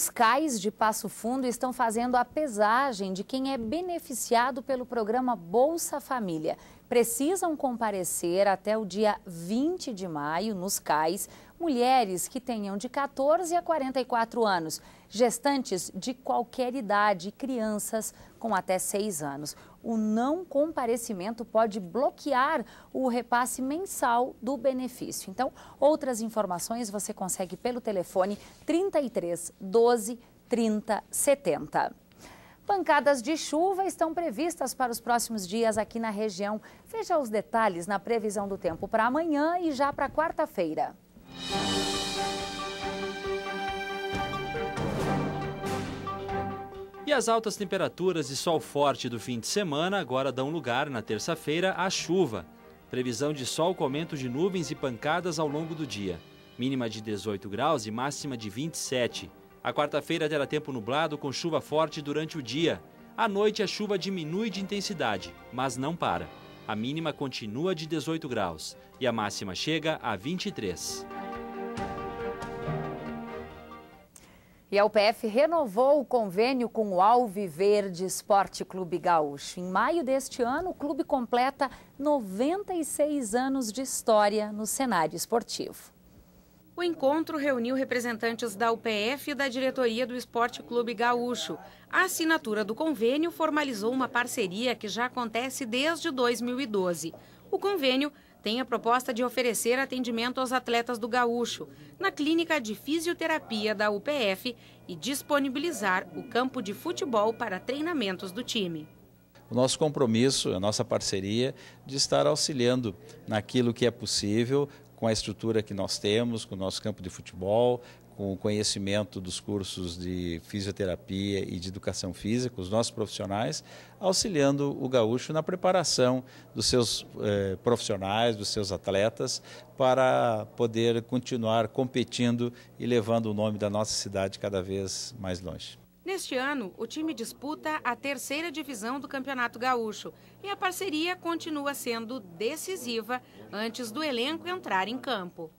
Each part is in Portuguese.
Os cais de Passo Fundo estão fazendo a pesagem de quem é beneficiado pelo programa Bolsa Família. Precisam comparecer até o dia 20 de maio nos cais mulheres que tenham de 14 a 44 anos gestantes de qualquer idade e crianças com até seis anos. O não comparecimento pode bloquear o repasse mensal do benefício. Então, outras informações você consegue pelo telefone 33 12 30 70. Pancadas de chuva estão previstas para os próximos dias aqui na região. Veja os detalhes na previsão do tempo para amanhã e já para quarta-feira. E as altas temperaturas e sol forte do fim de semana agora dão lugar, na terça-feira, à chuva. Previsão de sol com aumento de nuvens e pancadas ao longo do dia. Mínima de 18 graus e máxima de 27. A quarta-feira terá tempo nublado com chuva forte durante o dia. À noite, a chuva diminui de intensidade, mas não para. A mínima continua de 18 graus e a máxima chega a 23. E a UPF renovou o convênio com o Alviverde Esporte Clube Gaúcho. Em maio deste ano, o clube completa 96 anos de história no cenário esportivo. O encontro reuniu representantes da UPF e da diretoria do Esporte Clube Gaúcho. A assinatura do convênio formalizou uma parceria que já acontece desde 2012. O convênio tem a proposta de oferecer atendimento aos atletas do Gaúcho na clínica de fisioterapia da UPF e disponibilizar o campo de futebol para treinamentos do time o nosso compromisso, a nossa parceria de estar auxiliando naquilo que é possível com a estrutura que nós temos, com o nosso campo de futebol, com o conhecimento dos cursos de fisioterapia e de educação física, os nossos profissionais, auxiliando o gaúcho na preparação dos seus eh, profissionais, dos seus atletas, para poder continuar competindo e levando o nome da nossa cidade cada vez mais longe. Neste ano, o time disputa a terceira divisão do Campeonato Gaúcho e a parceria continua sendo decisiva antes do elenco entrar em campo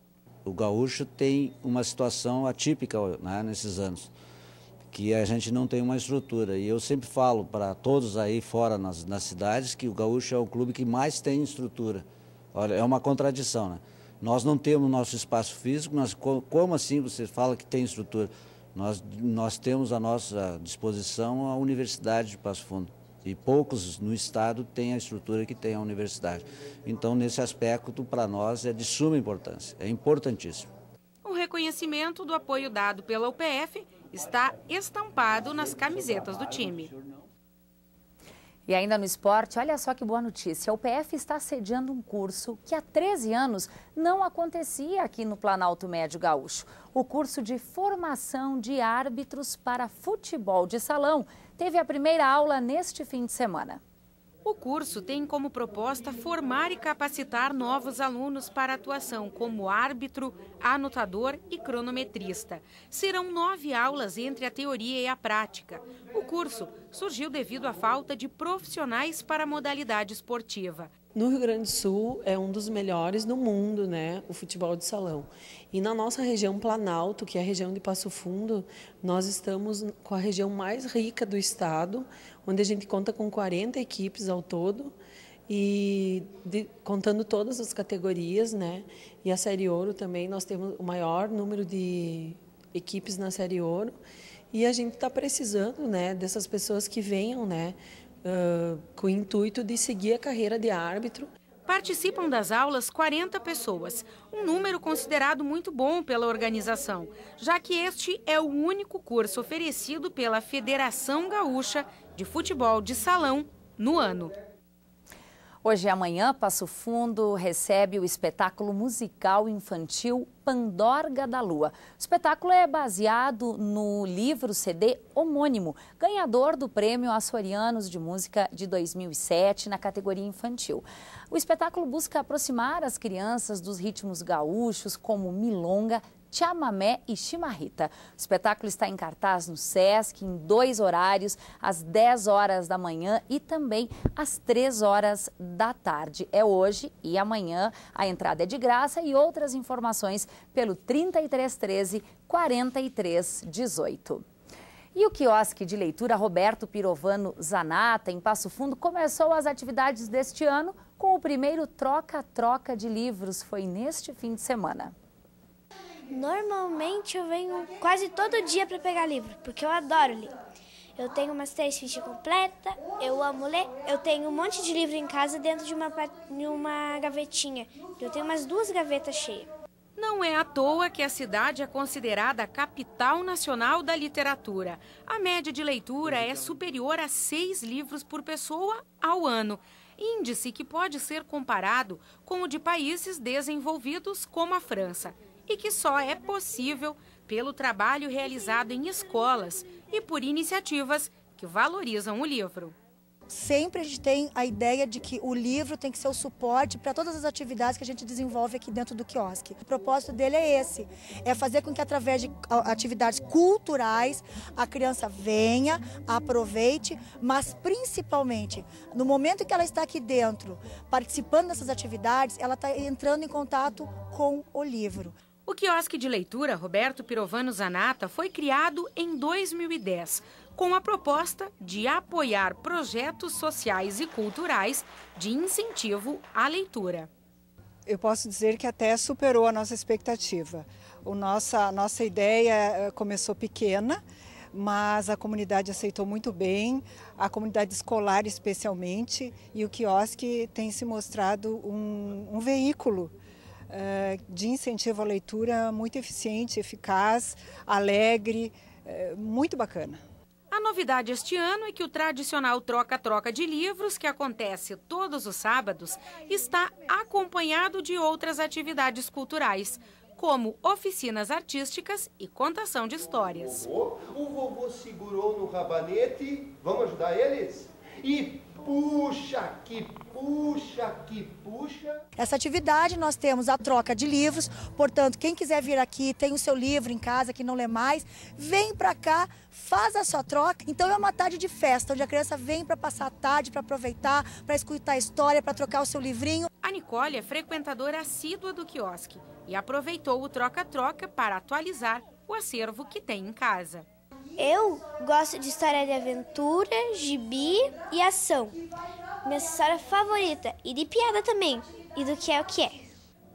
o gaúcho tem uma situação atípica né, nesses anos, que a gente não tem uma estrutura. E eu sempre falo para todos aí fora nas, nas cidades que o gaúcho é o clube que mais tem estrutura. Olha, é uma contradição, né? Nós não temos nosso espaço físico, mas como assim você fala que tem estrutura? Nós, nós temos à nossa disposição a Universidade de Passo Fundo. E poucos no Estado têm a estrutura que tem a universidade. Então, nesse aspecto, para nós é de suma importância, é importantíssimo. O reconhecimento do apoio dado pela UPF está estampado nas camisetas do time. E ainda no esporte, olha só que boa notícia. O PF está sediando um curso que há 13 anos não acontecia aqui no Planalto Médio Gaúcho. O curso de formação de árbitros para futebol de salão teve a primeira aula neste fim de semana. O curso tem como proposta formar e capacitar novos alunos para atuação como árbitro, anotador e cronometrista. Serão nove aulas entre a teoria e a prática. O curso surgiu devido à falta de profissionais para a modalidade esportiva. No Rio Grande do Sul é um dos melhores no mundo, né, o futebol de salão. E na nossa região Planalto, que é a região de Passo Fundo, nós estamos com a região mais rica do estado, onde a gente conta com 40 equipes ao todo e de, contando todas as categorias, né? E a série ouro também nós temos o maior número de equipes na série ouro e a gente está precisando, né, dessas pessoas que venham, né? com o intuito de seguir a carreira de árbitro. Participam das aulas 40 pessoas, um número considerado muito bom pela organização, já que este é o único curso oferecido pela Federação Gaúcha de Futebol de Salão no ano. Hoje e amanhã, Passo Fundo recebe o espetáculo musical infantil Pandorga da Lua. O espetáculo é baseado no livro CD homônimo, ganhador do Prêmio Açorianos de Música de 2007 na categoria infantil. O espetáculo busca aproximar as crianças dos ritmos gaúchos, como milonga, chamamé e chimarrita. O espetáculo está em cartaz no SESC em dois horários, às 10 horas da manhã e também às 3 horas da tarde. É hoje e amanhã. A entrada é de graça e outras informações pelo 3313 4318. E o quiosque de leitura Roberto Pirovano Zanata, em Passo Fundo, começou as atividades deste ano com o primeiro troca-troca de livros. Foi neste fim de semana. Normalmente eu venho quase todo dia para pegar livro, porque eu adoro ler. Eu tenho umas três fichas completas, eu amo ler. Eu tenho um monte de livro em casa dentro de uma, de uma gavetinha. Eu tenho umas duas gavetas cheias. Não é à toa que a cidade é considerada a capital nacional da literatura. A média de leitura é superior a seis livros por pessoa ao ano, índice que pode ser comparado com o de países desenvolvidos como a França e que só é possível pelo trabalho realizado em escolas e por iniciativas que valorizam o livro. Sempre a gente tem a ideia de que o livro tem que ser o suporte para todas as atividades que a gente desenvolve aqui dentro do quiosque. O propósito dele é esse: é fazer com que, através de atividades culturais, a criança venha, aproveite, mas principalmente, no momento que ela está aqui dentro, participando dessas atividades, ela está entrando em contato com o livro. O quiosque de leitura Roberto Pirovano Zanata foi criado em 2010 com a proposta de apoiar projetos sociais e culturais de incentivo à leitura. Eu posso dizer que até superou a nossa expectativa. O nossa, a nossa ideia eh, começou pequena, mas a comunidade aceitou muito bem, a comunidade escolar especialmente, e o quiosque tem se mostrado um, um veículo eh, de incentivo à leitura muito eficiente, eficaz, alegre, eh, muito bacana. A novidade este ano é que o tradicional troca-troca de livros, que acontece todos os sábados, está acompanhado de outras atividades culturais, como oficinas artísticas e contação de histórias. O vovô, o vovô segurou no rabanete, vamos ajudar eles? E puxa, que puxa, que puxa. Essa atividade nós temos a troca de livros, portanto, quem quiser vir aqui, tem o seu livro em casa que não lê mais, vem para cá, faz a sua troca. Então é uma tarde de festa, onde a criança vem para passar a tarde, para aproveitar, para escutar a história, para trocar o seu livrinho. A Nicole é frequentadora assídua do quiosque e aproveitou o troca-troca para atualizar o acervo que tem em casa. Eu gosto de história de aventura, gibi e ação. Minha história favorita e de piada também, e do que é o que é.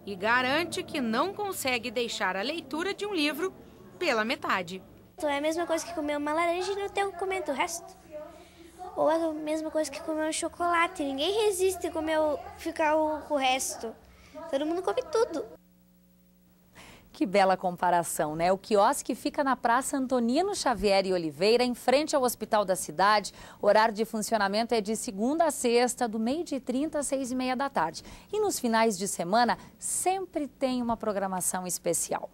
E garante que não consegue deixar a leitura de um livro pela metade. Então é a mesma coisa que comer uma laranja e não ter o comer o resto. Ou é a mesma coisa que comer um chocolate. Ninguém resiste a comer o, ficar o, o resto. Todo mundo come tudo. Que bela comparação, né? O quiosque fica na Praça Antonino Xavier e Oliveira, em frente ao Hospital da Cidade. O horário de funcionamento é de segunda a sexta, do meio-dia 30 trinta às seis e meia da tarde. E nos finais de semana, sempre tem uma programação especial.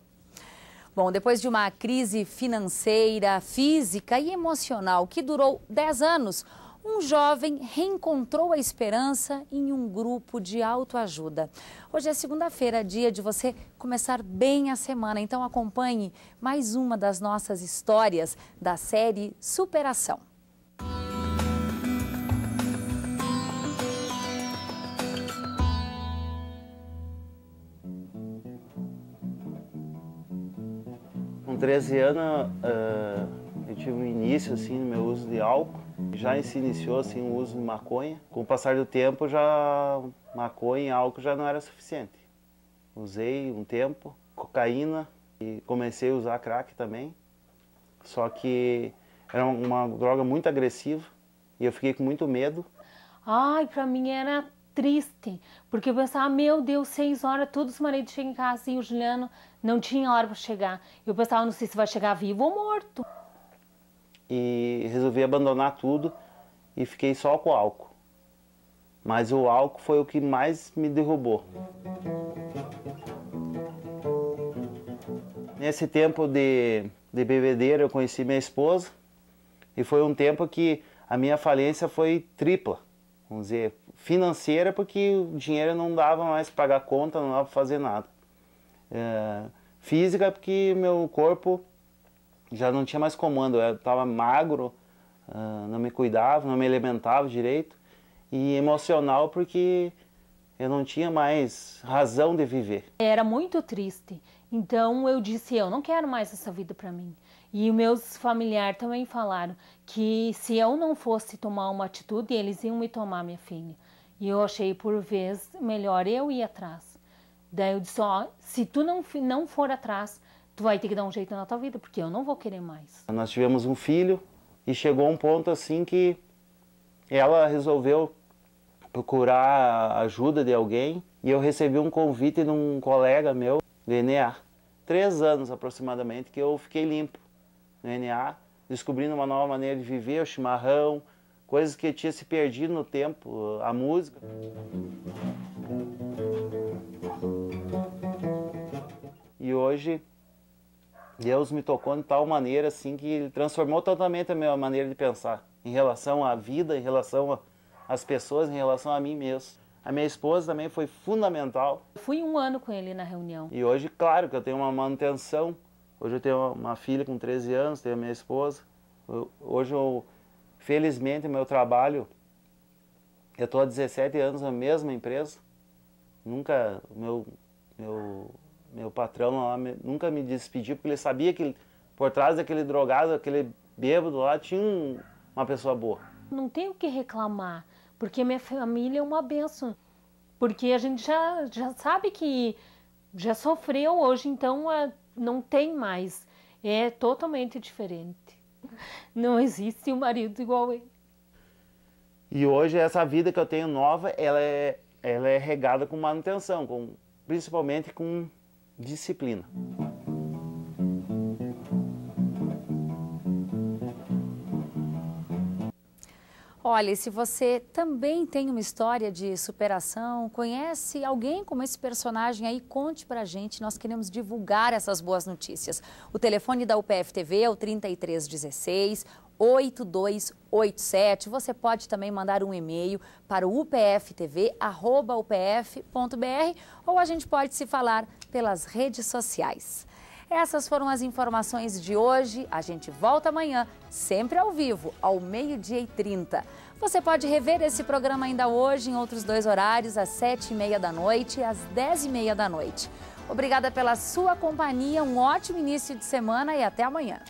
Bom, depois de uma crise financeira, física e emocional que durou 10 anos, um jovem reencontrou a esperança em um grupo de autoajuda. Hoje é segunda-feira, dia de você começar bem a semana, então acompanhe mais uma das nossas histórias da série Superação. Com 13 anos, uh tive um início assim no meu uso de álcool. Já se iniciou assim o uso de maconha. Com o passar do tempo, já maconha e álcool já não era suficiente. Usei um tempo cocaína e comecei a usar crack também. Só que era uma droga muito agressiva e eu fiquei com muito medo. Ai, para mim era triste, porque eu pensava, meu Deus, seis horas, todos os maridos chegam em casa e assim, o Juliano não tinha hora para chegar. Eu pensava, não sei se vai chegar vivo ou morto e resolvi abandonar tudo e fiquei só com o álcool. Mas o álcool foi o que mais me derrubou. Nesse tempo de, de bebedeira eu conheci minha esposa e foi um tempo que a minha falência foi tripla, vamos dizer, financeira, porque o dinheiro não dava mais para pagar conta, não dava para fazer nada. É, física, porque meu corpo já não tinha mais comando, eu estava magro, uh, não me cuidava, não me alimentava direito e emocional porque eu não tinha mais razão de viver. Era muito triste. Então eu disse, eu não quero mais essa vida para mim. E meus familiares também falaram que se eu não fosse tomar uma atitude, eles iam me tomar minha filha. E eu achei por vez melhor eu ir atrás. Daí eu disse, ó, se tu não, não for atrás, tu vai ter que dar um jeito na tua vida, porque eu não vou querer mais. Nós tivemos um filho e chegou um ponto assim que ela resolveu procurar ajuda de alguém e eu recebi um convite de um colega meu do ENA. Três anos aproximadamente que eu fiquei limpo no ENA, descobrindo uma nova maneira de viver, o chimarrão, coisas que eu tinha se perdido no tempo, a música. E hoje Deus me tocou de tal maneira assim que ele transformou totalmente a minha maneira de pensar em relação à vida, em relação às pessoas, em relação a mim mesmo. A minha esposa também foi fundamental. Eu fui um ano com ele na reunião. E hoje, claro, que eu tenho uma manutenção. Hoje eu tenho uma filha com 13 anos, tenho a minha esposa. Eu, hoje eu, felizmente, meu trabalho, eu estou há 17 anos na mesma empresa. Nunca, meu, meu patrão lá me, nunca me despediu, porque ele sabia que por trás daquele drogado, aquele bêbado lá, tinha um, uma pessoa boa. Não tenho o que reclamar, porque minha família é uma benção. Porque a gente já, já sabe que já sofreu hoje, então não tem mais. É totalmente diferente. Não existe um marido igual ele. E hoje essa vida que eu tenho nova, ela é, ela é regada com manutenção, com, principalmente com disciplina. Olha, se você também tem uma história de superação, conhece alguém como esse personagem aí, conte pra gente. Nós queremos divulgar essas boas notícias. O telefone da UPF TV é o 3316 8287. Você pode também mandar um e-mail para o upftv@upf.br ou a gente pode se falar pelas redes sociais. Essas foram as informações de hoje. A gente volta amanhã, sempre ao vivo, ao meio-dia e 30. Você pode rever esse programa ainda hoje em outros dois horários, às 7h30 da noite e às 10h30 da noite. Obrigada pela sua companhia, um ótimo início de semana e até amanhã.